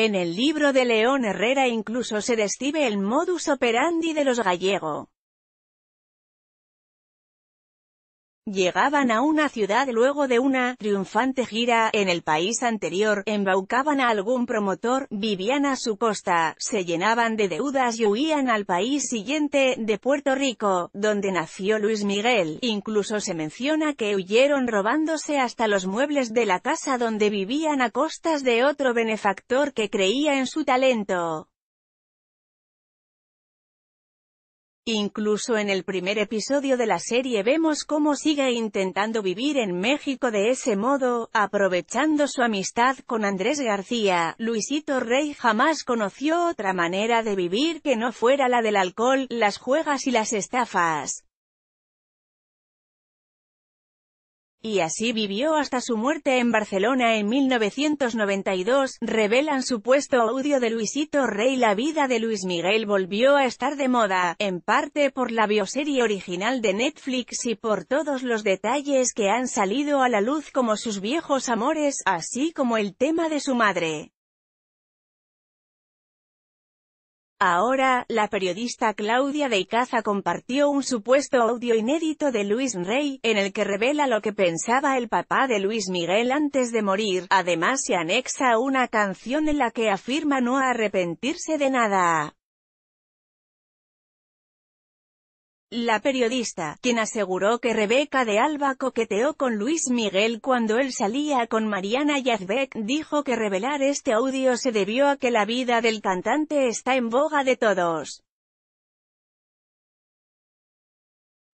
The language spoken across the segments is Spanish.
En el libro de León Herrera incluso se describe el modus operandi de los gallego. Llegaban a una ciudad luego de una triunfante gira en el país anterior, embaucaban a algún promotor, vivían a su costa, se llenaban de deudas y huían al país siguiente, de Puerto Rico, donde nació Luis Miguel. Incluso se menciona que huyeron robándose hasta los muebles de la casa donde vivían a costas de otro benefactor que creía en su talento. Incluso en el primer episodio de la serie vemos cómo sigue intentando vivir en México de ese modo, aprovechando su amistad con Andrés García, Luisito Rey jamás conoció otra manera de vivir que no fuera la del alcohol, las juegas y las estafas. y así vivió hasta su muerte en Barcelona en 1992, revelan supuesto audio de Luisito Rey La vida de Luis Miguel volvió a estar de moda, en parte por la bioserie original de Netflix y por todos los detalles que han salido a la luz como sus viejos amores, así como el tema de su madre. Ahora, la periodista Claudia de Icaza compartió un supuesto audio inédito de Luis Rey, en el que revela lo que pensaba el papá de Luis Miguel antes de morir, además se anexa una canción en la que afirma no arrepentirse de nada. La periodista, quien aseguró que Rebeca de Alba coqueteó con Luis Miguel cuando él salía con Mariana Yazbek, dijo que revelar este audio se debió a que la vida del cantante está en boga de todos.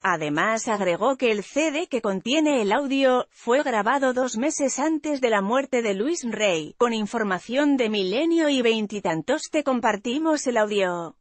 Además agregó que el CD que contiene el audio, fue grabado dos meses antes de la muerte de Luis Rey, con información de Milenio y veintitantos te compartimos el audio.